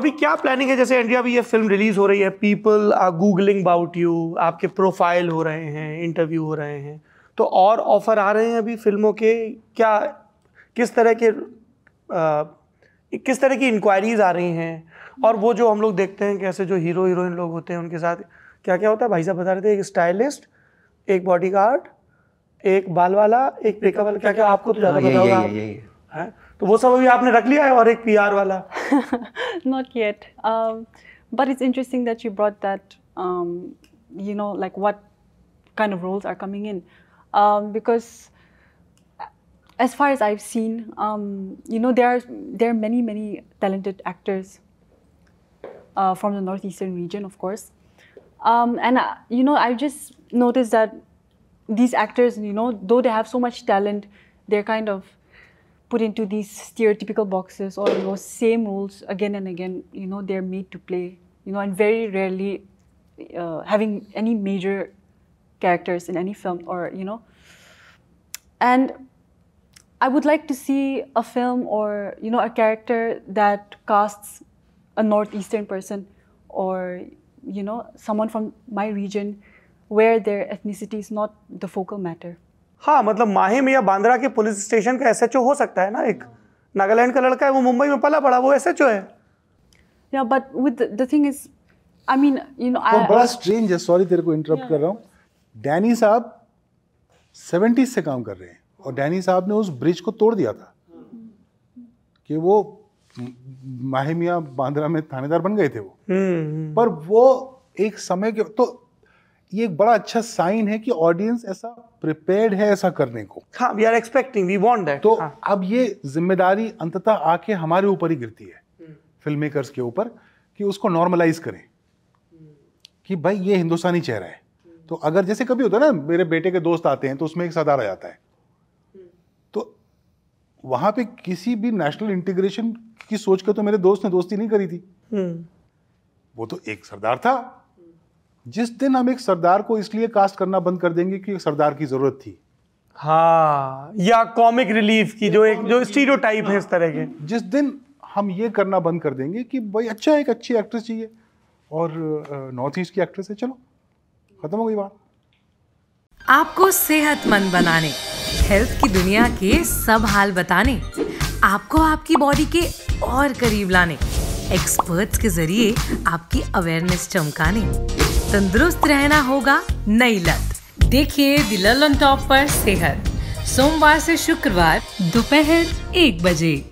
अभी क्या प्लानिंग है जैसे इंडिया भी ये फिल्म रिलीज हो रही है people are googling about you आपके प्रोफाइल हो रहे हैं इंटरव्यू हो रहे हैं तो और ऑफर आ रहे हैं अभी फिल्मों के क्या किस तरह के आ, किस तरह की इंक्वायरीज आ रही हैं और वो जो हम लोग देखते हैं कैसे जो हीरो हीरोइन लोग होते हैं उनके साथ क्या क्या होता है भाई साहब बता रहे थे एक स्टाइलिस्ट एक बॉडी एक बाल वाला एक ब्रेकअप वाला क्या क्या आपको तो ज़्यादा हाँ, पता होगा है तो वो सब अभी आपने रख लिया है और एक पीआर वाला not yet but it's interesting that you brought that you know like what kind of roles are coming in um, because as far as I've seen um, you know there are there are many many talented actors uh, from the northeastern region of course um, and uh, you know I just noticed that these actors you know though they have so much talent they're kind of put into these stereotypical boxes or those same rules again and again. You know, they're made to play. You know, and very rarely uh, having any major characters in any film or you know. And I would like to see a film or you know a character that casts a northeastern person or you know someone from my region where their ethnicity is not the focal matter. हाँ मतलब माहिम या बांद्रा के police station का S हो सकता है ना एक नागालैंड का लड़का है वो मुंबई में पला पड़ा वो एस है या but with the thing is I mean you know बड़ा स्ट्रेंज है सॉरी तेरे को इंटरप्ट कर रहा हूँ डैनी साहब सेवेंटीज से काम कर रहे हैं और डैनी साहब ने उस ब्रिज को तोड़ दिया था कि वो माहिमिया बांद्रा में थानेदार बन गए थे वो हम्म, हम्म। पर वो एक समय के तो ये एक बड़ा अच्छा साइन है कि ऑडियंस ऐसा प्रिपेयर्ड है ऐसा करने को हाँ we are expecting we want that तो हाँ. अब ये जिम्मेदारी अंततः आके हमारे ऊपर ही गिरती है फिल्म हम्म। मेकर्स के ऊपर कि उसको नॉर्मलाइज करें हम्म। कि भाई ये हिंदुस्तानी चेहरा है हम्म। तो अगर जैसे कभी होता है ना मेरे बेटे के दोस्त आते हैं तो उसमें एक सदार आ जाता है तो वहां पे किसी भी नेशनल इंटीग्रेशन की सोच कर तो मेरे दोस्त ने दोस्ती नहीं करी थी वो तो एक सरदार था जिस दिन हम एक सरदार को इसलिए कास्ट करना बंद कर देंगे कि सरदार की जरूरत थी हाँ या कॉमिक रिलीफ की जो एक जो स्टीरियोटाइप है इस तरह के जिस दिन हम ये करना बंद कर देंगे कि भाई अच्छा एक अच्छी एक्ट्रेस चाहिए और नॉर्थ ईस्ट की एक्ट्रेस है चलो खत्म हो गई बात आपको सेहतमंद बनाने हेल्थ की दुनिया के सब हाल बताने आपको आपकी बॉडी के और करीब लाने एक्सपर्ट्स के जरिए आपकी अवेयरनेस चमकाने तंदुरुस्त रहना होगा नई लत देखिए दिलल टॉप पर सेहत सोमवार से शुक्रवार दोपहर एक बजे